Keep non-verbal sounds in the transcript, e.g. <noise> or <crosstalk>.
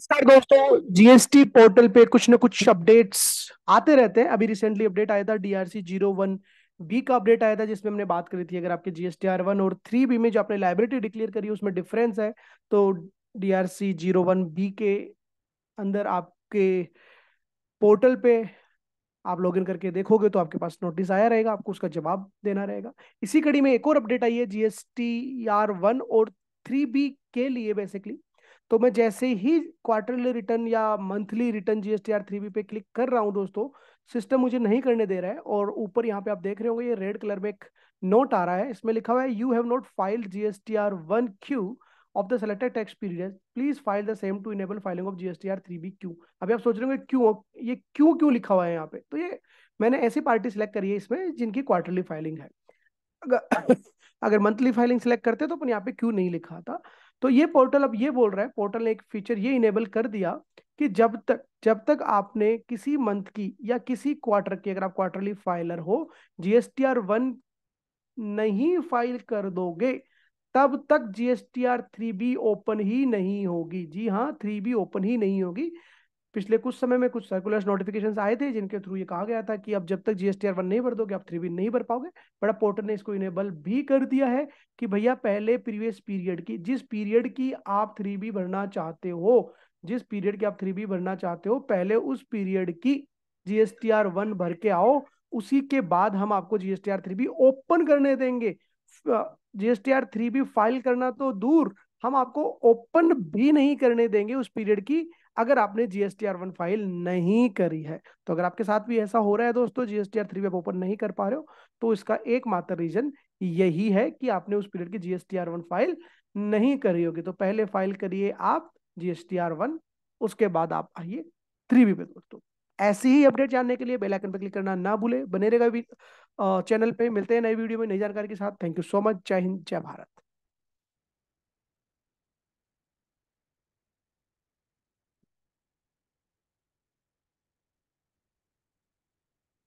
नमस्कार दोस्तों GST portal पे कुछ ना कुछ अपडेट्स आते रहते हैं अभी रिसेंटली अपडेट आया था डीआरसी जीरो वन बी का अपडेट आया था जिसमें हमने बात करी थी अगर आपके जीएसटी आर वन और थ्री बी में जो आपने लाइब्रेटी डिक्लेयर करी उसमें डिफरेंस है तो डीआरसी जीरो वन बी के अंदर आपके पोर्टल पे आप लॉग इन करके देखोगे तो आपके पास नोटिस आया रहेगा आपको उसका जवाब देना रहेगा इसी कड़ी में एक और अपडेट आई है जीएसटी आर वन और थ्री बी के लिए बेसिकली तो मैं जैसे ही क्वार्टरली रिटर्न या monthly return GST R three B पे क्लिक कर रहा हूँ दोस्तों सिस्टम मुझे नहीं करने दे रहा है और ऊपर यहाँ पे आप देख रहे होंगे ये रेड कलर में एक नोट आ रहा है इसमें लिखा हुआ है you have not filed GST R one Q of the selected tax period please file the same to enable filing of GST R three B Q अभी आप सोच रहे होंगे क्यों ये क्यों क्यों लिखा हुआ है यहाँ पे तो ये मैंने ऐसी पार्टी सिलेक्ट करी है इसमें जिनकी क्वार्टरली फाइलिंग है <coughs> अगर अगर मंथली फाइलिंग सिलेक्ट करते तो अपन यहाँ पे क्यों नहीं लिखा था तो ये पोर्टल अब ये बोल रहा है पोर्टल एक फीचर ये इनेबल कर दिया कि जब तक जब तक आपने किसी मंथ की या किसी क्वार्टर की अगर आप क्वार्टरली फाइलर हो जीएसटीआर वन नहीं फाइल कर दोगे तब तक जीएसटीआर थ्री बी ओपन ही नहीं होगी जी हाँ थ्री बी ओपन ही नहीं होगी पिछले कुछ समय में कुछ सर्कुलर नोटिफिकेशन आए थे जिनके थ्रू ये कहा गया था कि अब जब तक जीएसटीआर वन नहीं भर दोगे आप थ्री बी नहीं भर पाओगे बट अब पोर्टल ने इसको इनेबल भी कर दिया है कि भैया पहले प्रीवियस पीरियड की जिस पीरियड की आप थ्री बी भरना चाहते हो जिस पीरियड की आप थ्री बी भरना चाहते हो पहले उस पीरियड की जीएसटीआर वन भर के आओ उसी के बाद हम आपको जीएसटीआर थ्री बी ओपन करने देंगे जीएसटीआर थ्री बी फाइल करना तो दूर हम आपको ओपन भी नहीं करने देंगे उस पीरियड की अगर आपने जीएसटीआर वन फाइल नहीं करी है तो अगर आपके साथ भी ऐसा हो रहा है दोस्तों जीएसटीआर थ्री आप ओपन नहीं कर पा रहे हो तो इसका एकमात्र रीजन यही है कि आपने उस पीरियड की जीएसटीआर वन फाइल नहीं करी होगी तो पहले फाइल करिए आप जीएसटीआर वन उसके बाद आप आइए थ्री बी पे दोस्तों ऐसी ही अपडेट जानने के लिए बेल आइकन पर क्लिक करना ना भूले बने रहेगा चैनल पे मिलते हैं नई वीडियो में नई जानकारी के साथ थैंक यू सो मच जय हिंद जय भारत